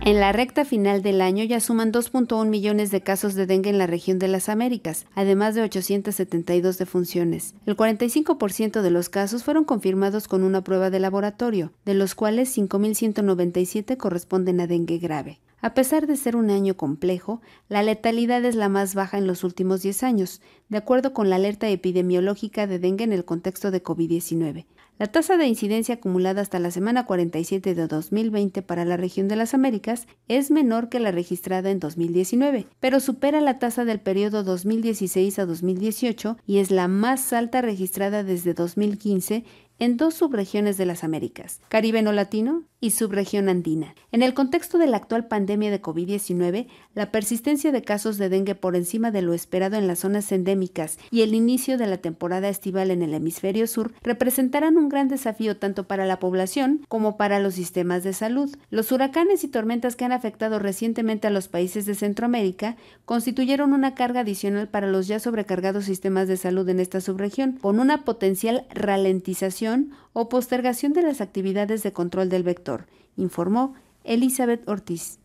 En la recta final del año ya suman 2.1 millones de casos de dengue en la región de las Américas, además de 872 defunciones. El 45% de los casos fueron confirmados con una prueba de laboratorio, de los cuales 5.197 corresponden a dengue grave. A pesar de ser un año complejo, la letalidad es la más baja en los últimos 10 años, de acuerdo con la alerta epidemiológica de dengue en el contexto de COVID-19. La tasa de incidencia acumulada hasta la semana 47 de 2020 para la región de las Américas es menor que la registrada en 2019, pero supera la tasa del periodo 2016 a 2018 y es la más alta registrada desde 2015 en dos subregiones de las Américas, Caribe no latino y subregión andina. En el contexto de la actual pandemia de COVID-19, la persistencia de casos de dengue por encima de lo esperado en las zonas endémicas y el inicio de la temporada estival en el hemisferio sur representarán un gran desafío tanto para la población como para los sistemas de salud. Los huracanes y tormentas que han afectado recientemente a los países de Centroamérica constituyeron una carga adicional para los ya sobrecargados sistemas de salud en esta subregión, con una potencial ralentización o postergación de las actividades de control del vector, informó Elizabeth Ortiz.